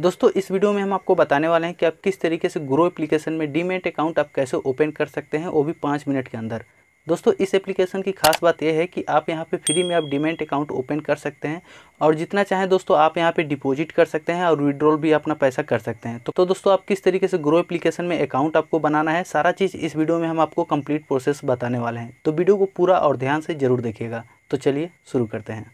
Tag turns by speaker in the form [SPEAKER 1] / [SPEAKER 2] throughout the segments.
[SPEAKER 1] दोस्तों इस वीडियो में हम आपको बताने वाले हैं कि आप किस तरीके से ग्रो एप्लीकेशन में डीमेट अकाउंट आप कैसे ओपन कर सकते हैं वो भी पाँच मिनट के अंदर दोस्तों इस एप्लीकेशन की खास बात यह है कि आप यहाँ पे फ्री में आप डीमेट अकाउंट ओपन कर सकते हैं और जितना चाहें दोस्तों आप यहाँ पे डिपॉजिट कर सकते हैं और विड्रॉल भी अपना पैसा कर सकते हैं तो, तो दोस्तों आप किस तरीके से ग्रो एप्लीकेशन में अकाउंट आपको बनाना है सारा चीज़ इस वीडियो में हम आपको कंप्लीट प्रोसेस बताने वाले हैं तो वीडियो को पूरा और ध्यान से जरूर देखिएगा तो चलिए शुरू करते हैं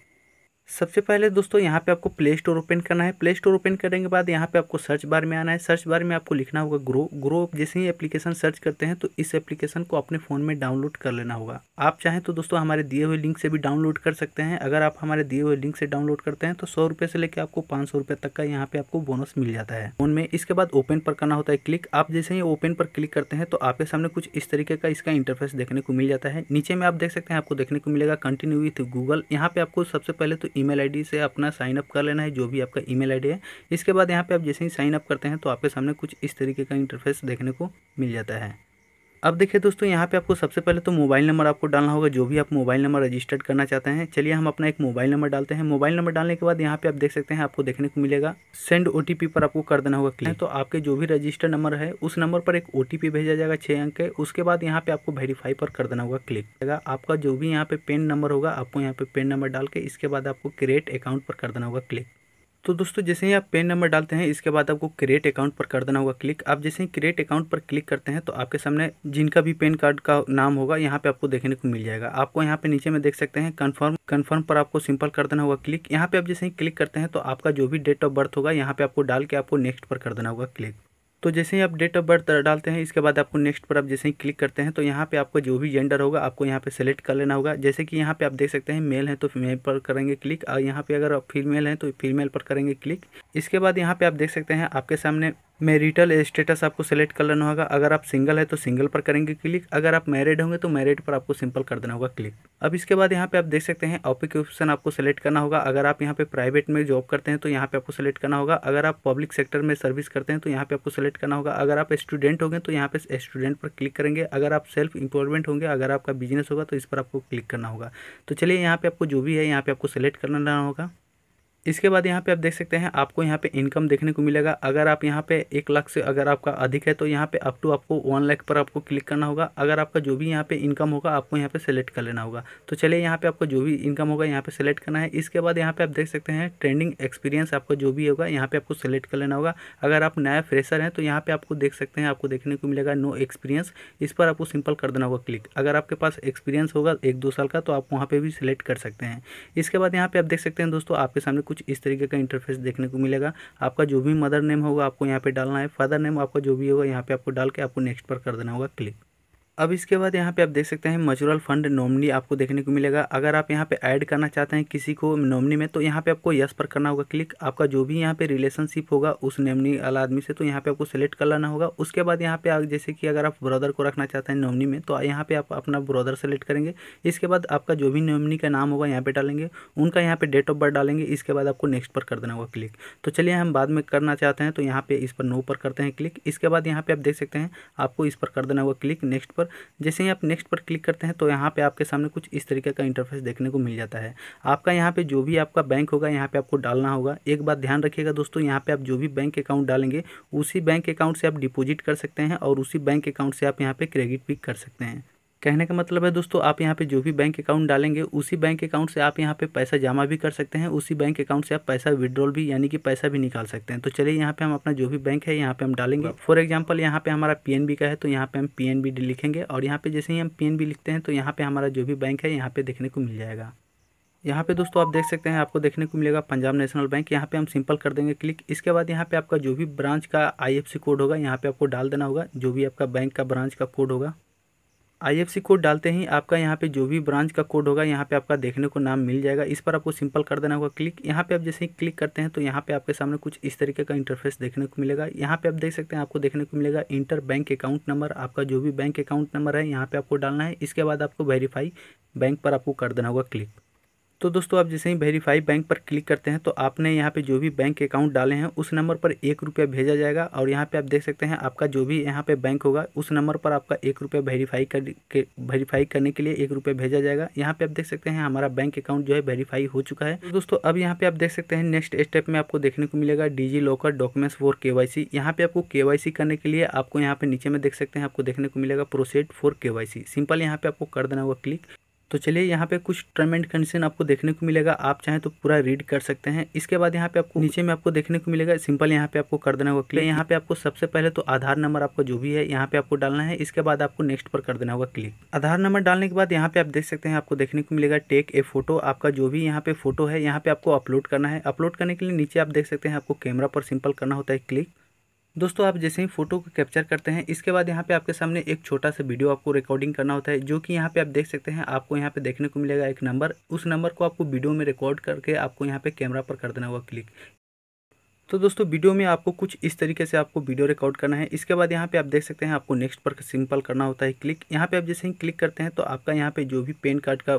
[SPEAKER 1] सबसे पहले दोस्तों यहाँ पे आपको प्ले स्टोर ओपन करना है प्ले स्टोर ओपन करने के बाद यहाँ पे आपको सर्च बार में आना है सर्च बार में आपको लिखना होगा ग्रो ग्रो जैसे ही एप्लीकेशन सर्च करते हैं तो इस एप्लीकेशन को अपने फ़ोन में डाउनलोड कर लेना होगा आप चाहें तो दोस्तों हमारे दिए हुए लिंक से भी डाउनलोड कर सकते हैं अगर आप हमारे दिए हुए लिंक से डाउनलोड करते हैं तो सौ से लेकर आपको पाँच सौ तक का यहाँ पे आपको बोनस मिल जाता है फोन में इसके बाद ओपन पर करना होता है क्लिक आप जैसे ही ओपन पर क्लिक करते हैं तो आपके सामने कुछ इस तरीके का इसका इंटरफेस देखने को मिल जाता है नीचे में आप देख सकते हैं आपको देखने को मिलेगा कंटिन्यू विथ गूगल यहाँ पे आपको सबसे पहले तो ईमेल आईडी से अपना साइन अप कर लेना है जो भी आपका ईमेल आईडी है इसके बाद यहाँ पे आप जैसे ही साइन अप करते हैं तो आपके सामने कुछ इस तरीके का इंटरफेस देखने को मिल जाता है अब देखिए दोस्तों यहाँ पे आपको सबसे पहले तो मोबाइल नंबर आपको डालना होगा जो भी आप मोबाइल नंबर रजिस्टर्ड करना चाहते हैं चलिए हम अपना एक मोबाइल नंबर डालते हैं मोबाइल नंबर डालने के बाद यहाँ पे आप देख सकते हैं आपको देखने को मिलेगा सेंड ओ पर आपको कर देना होगा क्लिक तो आपके जो भी रजिस्टर्ड नंबर है उस नंबर पर एक ओ भेजा जाएगा छः अंक के उसके बाद यहाँ पे आपको वेरीफाई पर कर देना होगा क्लिक आपका जो भी यहाँ पे पेन नंबर होगा आपको यहाँ पे पेन नंबर डाल के इसके बाद आपको क्रिएट अकाउंट पर कर देना होगा क्लिक तो दोस्तों जैसे ही आप पेन नंबर डालते हैं इसके बाद आपको क्रिएट अकाउंट पर कर देना होगा क्लिक आप जैसे ही क्रिएट अकाउंट पर क्लिक करते हैं तो आपके सामने जिनका भी पेन कार्ड का नाम होगा यहाँ पे आपको देखने को मिल जाएगा आपको यहाँ पे नीचे में देख सकते हैं कन्फर्म कन्फर्म पर आपको सिंपल कर देना होगा क्लिक यहाँ पे आप जैसे ही क्लिक करते हैं तो आपका जो भी डेट ऑफ बर्थ होगा यहाँ पे आपको डाल के आपको नेक्स्ट पर कर देना होगा क्लिक तो जैसे ही आप डेट ऑफ बर्थ डालते हैं इसके बाद आपको नेक्स्ट पर आप जैसे ही क्लिक करते हैं तो यहाँ पे आपको जो भी जेंडर होगा आपको यहाँ पे सेलेक्ट कर लेना होगा जैसे कि यहाँ पे आप देख सकते हैं मेल है तो मेल पर करेंगे क्लिक और यहाँ पे अगर आप फीमेल हैं तो फीमेल पर करेंगे क्लिक इसके बाद यहाँ पे आप देख सकते हैं आपके सामने मेरिटल स्टेटस आपको सेलेक्ट कर लेना होगा अगर आप सिंगल है तो सिंगल पर करेंगे क्लिक अगर आप मैरिड होंगे तो मैरिड पर आपको सिंपल कर देना होगा क्लिक अब इसके बाद यहाँ पे आप देख सकते हैं ऑप्शन आपको सेलेक्ट करना होगा अगर आप यहाँ पे प्राइवेट में जॉब करते हैं तो यहाँ पे आपको सेलेक्ट करना होगा अगर आप पब्लिक सेक्टर में सर्विस करते हैं तो यहाँ पे आपको सेलेक्ट सेलेक्ट करना होगा अगर आप स्टूडेंट होंगे तो यहाँ पे स्टूडेंट पर क्लिक करेंगे अगर आप सेल्फ इंप्लॉयमेंट होंगे अगर आपका बिजनेस होगा तो इस पर आपको क्लिक करना होगा तो चलिए यहाँ पे आपको जो भी है यहाँ पे आपको सेलेक्ट करना होगा इसके बाद यहाँ पे आप देख सकते हैं आपको यहाँ पे इनकम देखने को मिलेगा अगर आप यहाँ पे एक लाख से अगर आपका अधिक है तो यहाँ पे अप टू आपको वन लाख पर आपको क्लिक करना होगा अगर आपका जो भी यहाँ पे इनकम होगा आपको यहाँ पे सेलेक्ट कर लेना होगा तो चलिए यहाँ पे आपको जो भी इनकम होगा यहाँ पे सेलेक्ट करना है इसके बाद यहाँ पे आप देख सकते हैं ट्रेंडिंग एक्सपीरियंस आपका जो भी होगा यहाँ पे आपको सेलेक्ट कर लेना होगा अगर आप नया फ्रेशर हैं तो यहाँ पे आपको देख सकते हैं आपको देखने को मिलेगा नो एक्सपीरियंस इस पर आपको सिंपल कर देना होगा क्लिक अगर आपके पास एक्सपीरियंस होगा एक दो साल का तो आप वहाँ पर भी सिलेक्ट कर सकते हैं इसके बाद यहाँ पे आप देख सकते हैं दोस्तों आपके सामने कुछ इस तरीके का इंटरफेस देखने को मिलेगा आपका जो भी मदर नेम होगा आपको यहाँ पे डालना है फादर नेम आपका जो भी होगा यहाँ पे आपको डाल के आपको नेक्स्ट पर कर देना होगा क्लिक अब इसके बाद यहाँ पे आप देख सकते हैं म्यूचुअल फंड नॉमनी आपको देखने को मिलेगा अगर आप यहाँ पे ऐड करना चाहते हैं किसी को नॉमनी में तो यहाँ पे आपको यस पर करना होगा क्लिक आपका जो भी यहाँ पे रिलेशनशिप होगा उस नॉमनी वाला आदमी से तो यहाँ पे आपको सेलेक्ट कर लेना होगा उसके बाद यहाँ पे जैसे कि अगर आप ब्रदर को रखना चाहते हैं नॉमनी में तो यहाँ पर आप अपना ब्रदर सेलेक्ट करेंगे इसके बाद आपका जो भी नॉमनी का नाम होगा यहाँ पर डालेंगे उनका यहाँ पर डेट ऑफ बर्थ डालेंगे इसके बाद आपको नेक्स्ट पर कर देना होगा क्लिक तो चलिए हम बाद में करना चाहते हैं तो यहाँ पर इस पर नो पर करते हैं क्लिक इसके बाद यहाँ पर आप देख सकते हैं आपको इस पर कर देना होगा क्लिक नेक्स्ट पर जैसे ही आप नेक्स्ट पर क्लिक करते हैं तो यहाँ पे आपके सामने कुछ इस तरीके का इंटरफेस देखने को मिल जाता है आपका यहाँ पे जो भी आपका बैंक होगा यहाँ पे आपको डालना होगा एक बात ध्यान रखिएगा दोस्तों यहाँ पे आप जो भी बैंक अकाउंट डालेंगे उसी बैंक अकाउंट से आप डिपोजिट कर सकते हैं और उसी बैंक अकाउंट से आप यहाँ पे क्रेडिट भी कर सकते हैं कहने का मतलब है दोस्तों आप यहाँ पे जो भी बैंक अकाउंट डालेंगे उसी बैंक अकाउंट से आप यहाँ पे पैसा जमा भी कर सकते हैं उसी बैंक अकाउंट से आप पैसा विड्रॉल भी यानी कि पैसा भी निकाल सकते हैं तो चलिए यहाँ पे हम अपना जो भी बैंक है यहाँ पे हम डालेंगे फॉर एग्जाम्पल यहाँ पे हमारा पी का है तो यहाँ पे हम पीएनबी लिखेंगे और यहाँ पे जैसे ही हम पी लिखते हैं तो यहाँ पे हमारा जो भी बैंक है यहाँ पे देखने को मिल जाएगा यहाँ पे दोस्तों आप देख सकते हैं आपको देखने को मिलेगा पंजाब नेशनल बैंक यहाँ पे हम सिंपल कर देंगे क्लिक इसके बाद यहाँ पे आपका जो भी ब्रांच का आईएफसी कोड होगा यहाँ पे आपको डाल देना होगा जो भी आपका बैंक का ब्रांच का कोड होगा आईएफसी कोड डालते ही आपका यहाँ पे जो भी ब्रांच का कोड होगा यहाँ पे आपका देखने को नाम मिल जाएगा इस पर आपको सिंपल कर देना होगा क्लिक यहाँ पे आप जैसे ही क्लिक करते हैं तो यहाँ पे आपके सामने कुछ इस तरीके का इंटरफेस देखने को मिलेगा यहाँ पे आप देख सकते हैं आपको देखने को मिलेगा इंटर बैंक अकाउंट नंबर आपका जो भी बैंक अकाउंट नंबर है यहाँ पर आपको डालना है इसके बाद आपको वेरीफाई बैंक पर आपको कर देना होगा क्लिक तो दोस्तों आप जैसे ही वेरीफाई बैंक पर क्लिक करते हैं तो आपने यहाँ पे जो भी बैंक अकाउंट डाले हैं उस नंबर पर एक रुपया भेजा जाएगा और यहाँ पे आप देख सकते हैं आपका जो भी यहाँ पे बैंक होगा उस नंबर पर आपका एक रुपया वेरीफाई कर वेरीफाई करने के लिए एक रुपया भेजा जाएगा यहाँ पे आप देख सकते हैं हमारा बैंक अकाउंट जो है वेरीफाई हो चुका है तो दोस्तों अब यहाँ पे आप देख सकते हैं नेक्स्ट स्टेप में आपको देखने को मिलेगा DigiLocker documents for K Y C यहाँ पे आपको के वाई सी करने के लिए आपको यहाँ पे नीचे में देख सकते हैं आपको देखने को मिलेगा proceed for K Y C simple यहाँ पे आपको कर देना होगा क्लिक तो चलिए यहाँ पे कुछ टर्म एंड कंडीशन आपको देखने को मिलेगा आप चाहें तो पूरा रीड कर सकते हैं इसके बाद यहाँ पे आपको नीचे में आपको देखने को मिलेगा सिंपल यहाँ पे आपको कर देना होगा क्लिक यहाँ पे आपको सबसे पहले तो आधार नंबर आपको जो भी है यहाँ पे आपको डालना है इसके बाद आपको नेक्स्ट पर कर देना होगा क्लिक आधार नंबर डालने के बाद यहाँ पे आप देख सकते हैं आपको देखने को मिलेगा टेक ए फोटो आपका जो भी यहाँ पे फोटो है यहाँ पे आपको अपलोड करना है अपलोड करने के लिए नीचे आप देख सकते हैं आपको कैमरा पर सिंपल करना होता है क्लिक दोस्तों आप जैसे ही फोटो को कैप्चर करते हैं इसके बाद यहाँ पे आपके सामने एक छोटा सा वीडियो आपको रिकॉर्डिंग करना होता है जो कि यहाँ पे आप देख सकते हैं आपको यहाँ पे देखने को मिलेगा एक नंबर उस नंबर को आपको वीडियो में रिकॉर्ड करके आपको यहाँ पे कैमरा पर कर देना होगा क्लिक तो दोस्तों वीडियो में आपको कुछ इस तरीके से आपको वीडियो रिकॉर्ड करना है इसके बाद यहाँ पे आप देख सकते हैं आपको नेक्स्ट पर सिंपल करना होता है क्लिक यहाँ पे आप जैसे ही क्लिक करते हैं तो आपका यहाँ पे जो भी पेन कार्ड का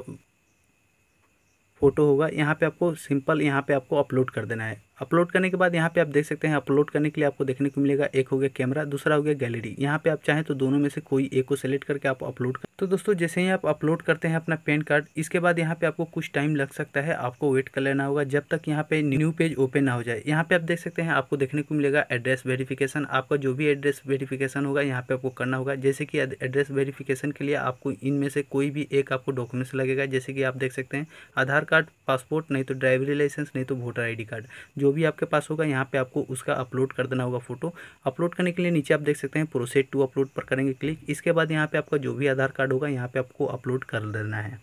[SPEAKER 1] फ़ोटो होगा यहाँ पे आपको सिंपल यहाँ पे आपको अपलोड कर देना है अपलोड करने के बाद यहाँ पे आप देख सकते हैं अपलोड करने के लिए आपको देखने को मिलेगा एक हो गया कैमरा दूसरा हो गया गैलरी यहाँ पे आप चाहें तो दोनों में से कोई एक को सेलेक्ट करके आप अपलोड कर तो दोस्तों जैसे ही आप अपलोड करते हैं अपना पैन कार्ड इसके बाद यहाँ पे आपको कुछ टाइम लग सकता है आपको वेट कर लेना होगा जब तक यहाँ पे न्यू पेज ओपन ना हो जाए यहाँ पे आप देख सकते हैं आपको देखने को मिलेगा एड्रेस वेरिफिकेशन आपका जो भी एड्रेस वेरिफिकेशन होगा यहाँ पे आपको करना होगा जैसे कि एड्रेस वेरिफिकेशन के लिए आपको इनमें से कोई भी एक आपको डॉक्यूमेंट्स लगेगा जैसे कि आप देख सकते हैं आधार कार्ड पासपोर्ट नहीं तो ड्राइविंग लाइसेंस नहीं तो वोटर आई कार्ड जो जो भी आपके पास होगा यहाँ पे आपको उसका अपलोड कर देना होगा फोटो अपलोड करने के लिए नीचे आप देख सकते हैं प्रोसेस टू अपलोड पर करेंगे क्लिक इसके बाद यहाँ पे आपका जो भी आधार कार्ड होगा यहाँ पे आपको अपलोड कर देना है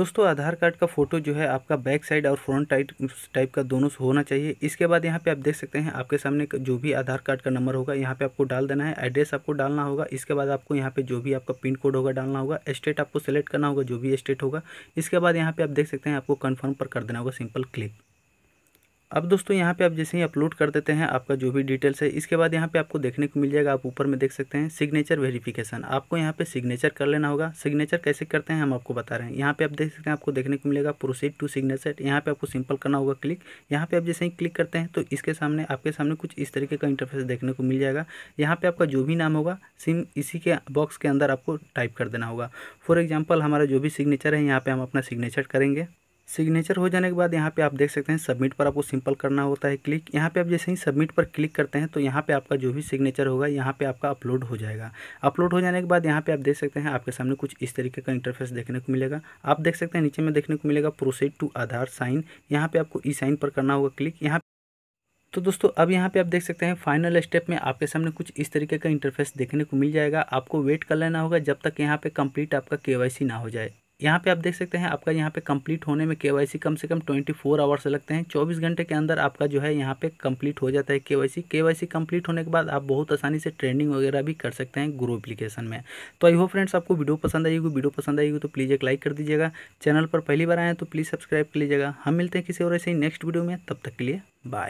[SPEAKER 1] दोस्तों आधार कार्ड का फ़ोटो जो है आपका बैक साइड और फ्रंट टाइप टाइप का दोनों होना चाहिए इसके बाद यहाँ पे आप देख सकते हैं आपके सामने जो भी आधार कार्ड का नंबर होगा यहाँ पे आपको डाल देना है एड्रेस आपको डालना होगा इसके बाद आपको यहाँ पे जो भी आपका पिन कोड होगा डालना होगा स्टेट आपको सेलेक्ट करना होगा जो भी स्टेट होगा इसके बाद यहाँ पे आप देख सकते हैं आपको कन्फर्म पर कर देना होगा सिंपल क्लिक अब दोस्तों यहाँ पे आप जैसे ही अपलोड कर देते हैं आपका जो भी डिटेल्स है इसके बाद यहाँ पे आपको देखने को मिल जाएगा आप ऊपर में देख सकते हैं सिग्नेचर वेरिफिकेशन आपको यहाँ पे सिग्नेचर कर लेना होगा सिग्नेचर कैसे करते हैं हम आपको बता रहे हैं यहाँ पे आप देख सकते हैं आपको देखने को मिलेगा प्रोसीड टू सिग्नेचर यहाँ पे आपको सिंपल करना होगा क्लिक यहाँ पे आप जैसे ही क्लिक करते हैं तो इसके सामने आपके सामने कुछ इस तरीके का इंटरफेस देखने को मिल जाएगा यहाँ पर आपका जो भी नाम होगा सिम इसी के बॉक्स के अंदर आपको टाइप कर देना होगा फॉर एग्जाम्पल हमारा जो भी सिग्नेचर है यहाँ पर हम अपना सिग्नेचर करेंगे सिग्नेचर हो जाने के बाद यहाँ पे आप देख सकते हैं सबमिट पर आपको सिंपल करना होता है क्लिक यहाँ पे आप जैसे ही सबमिट पर क्लिक करते हैं तो यहाँ पे आपका जो भी सिग्नेचर होगा यहाँ पे आपका अपलोड हो जाएगा अपलोड हो जाने के बाद यहाँ पे आप देख सकते हैं आपके सामने कुछ इस तरीके का इंटरफेस देखने को मिलेगा आप देख सकते हैं नीचे में देखने को मिलेगा प्रोसेड टू आधार साइन यहाँ पर आपको ई साइन पर करना होगा क्लिक यहाँ तो दोस्तों अब यहाँ पे आप देख सकते हैं फाइनल स्टेप में आपके सामने कुछ इस तरीके का इंटरफेस देखने को मिल जाएगा आपको वेट कर लेना होगा जब तक यहाँ पे कंप्लीट आपका केवाईसी ना हो जाए यहाँ पे आप देख सकते हैं आपका यहाँ पे कंप्लीट होने में केवाईसी कम से कम 24 फोर आवर्स लगते हैं 24 घंटे के अंदर आपका जो है यहाँ पे कंप्लीट हो जाता है केवाईसी केवाईसी कंप्लीट होने के बाद आप बहुत आसानी से ट्रेनिंग वगैरह भी कर सकते हैं ग्रो एप्लीकेशन में तो आई होप फ्रेंड्स आपको वीडियो पसंद आएगी वीडियो पसंद आएगी तो प्लीज़ एक लाइक कर दीजिएगा चैनल पर पहली बार आए तो प्लीज़ सब्सक्राइब कर लीजिएगा हम मिलते हैं किसी और ऐसे ही नेक्स्ट वीडियो में तब तक के लिए बाय